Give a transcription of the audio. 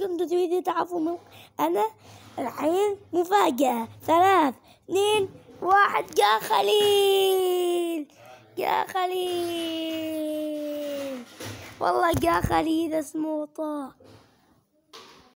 كنتوا تريد تعرفوا من انا الحين مفاجأة ثلاث اثنين واحد يا خليل يا خليل والله يا خليل اسمه طه